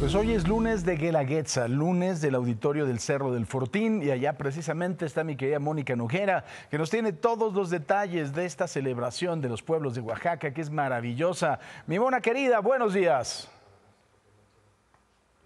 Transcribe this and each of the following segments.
Pues hoy es lunes de Guelaguetza, lunes del auditorio del Cerro del Fortín y allá precisamente está mi querida Mónica Nojera, que nos tiene todos los detalles de esta celebración de los pueblos de Oaxaca, que es maravillosa. Mi mona querida, buenos días.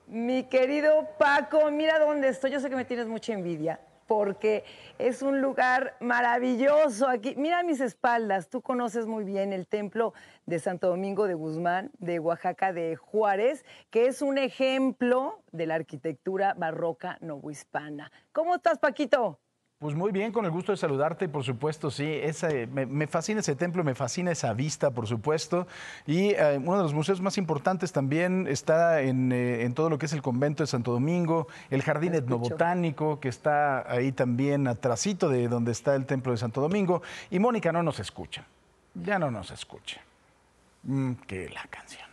Mi querido Paco, mira dónde estoy, yo sé que me tienes mucha envidia porque es un lugar maravilloso aquí. Mira mis espaldas, tú conoces muy bien el templo de Santo Domingo de Guzmán, de Oaxaca de Juárez, que es un ejemplo de la arquitectura barroca novohispana. ¿Cómo estás, Paquito? Pues muy bien, con el gusto de saludarte, por supuesto, sí. me, fascina ese templo, me fascina esa vista, por supuesto. Y eh, uno de los museos más importantes también está eh, en, todo lo que es el convento de Santo Domingo, el jardín etnobotánico, que está ahí también atrásito de donde está el templo de Santo Domingo. Y Mónica no nos escucha, ya no nos escucha. Mm, qué que la canción.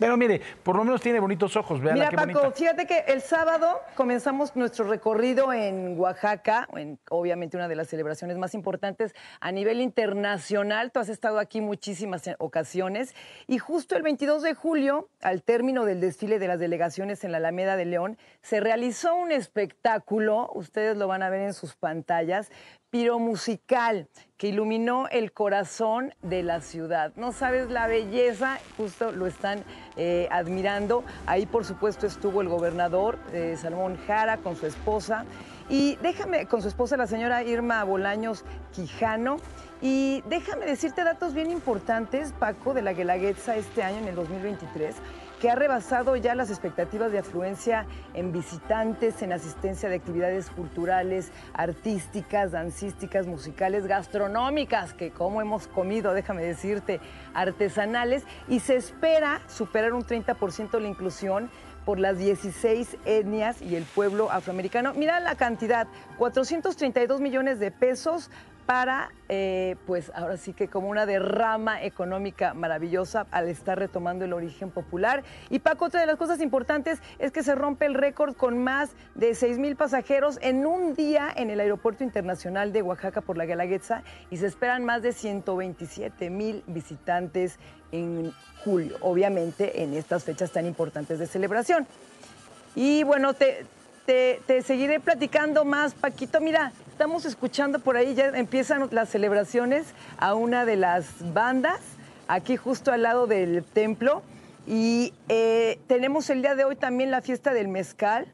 Pero mire, por lo menos tiene bonitos ojos, vean. Mira, Paco, fíjate que el sábado comenzamos nuestro recorrido en Oaxaca, obviamente una de las celebraciones más importantes a nivel internacional. Tú has estado aquí muchísimas eh, ocasiones. Y justo el 22 de julio, al término del desfile de las delegaciones en la Alameda de León, se realizó un espectáculo, ustedes lo van a ver en sus pantallas, piromusical que iluminó el corazón de la ciudad. No sabes la belleza, justo lo están eh, admirando. Ahí, por supuesto, estuvo el gobernador eh, Jara con su esposa. Y déjame, con su esposa, la señora Irma Bolaños Quijano. Y déjame decirte datos bien importantes, Paco, de la Guelaguetza este año, en el 2023 que ha rebasado ya las expectativas de afluencia en visitantes, en asistencia de actividades culturales, artísticas, dancísticas, musicales, gastronómicas, que como hemos comido, déjame decirte, artesanales, y se espera superar un 30% la inclusión por las 16 etnias y el pueblo afroamericano. Mira la cantidad, 432 millones de pesos para, eh, pues ahora sí que como una derrama económica maravillosa al estar retomando el origen popular. Y Paco, otra de las cosas importantes es que se rompe el récord con más de 6 mil pasajeros en un día en el Aeropuerto Internacional de Oaxaca por la Guelaguetza y se esperan más de 127 mil visitantes en julio, obviamente en estas fechas tan importantes de celebración. Y bueno, te, te seguiré platicando más, Paquito. Mira, estamos escuchando por ahí, ya empiezan las celebraciones a una de las bandas, aquí justo al lado del templo. Y eh, tenemos el día de hoy también la fiesta del mezcal,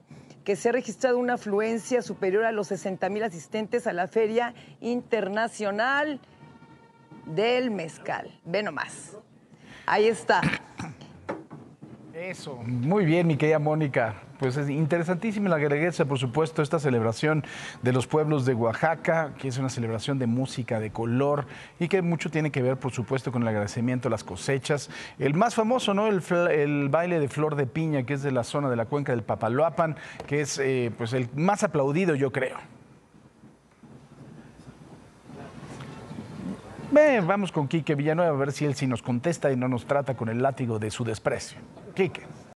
que se ha registrado una afluencia superior a los 60 mil asistentes a la Feria Internacional del Mezcal. Ve nomás. Ahí está. Eso, muy bien, mi querida Mónica pues es interesantísima la greguesa, por supuesto, esta celebración de los pueblos de Oaxaca, que es una celebración de música, de color y que mucho tiene que ver, por supuesto, con el agradecimiento a las cosechas. El más famoso, ¿no? El, baile de flor de piña, que es de la zona de la cuenca del Papaloapan, que es eh, pues el más aplaudido, yo creo. vamos con Quique Villanueva a ver si él sí nos contesta y no nos trata con el látigo de su desprecio. Quique.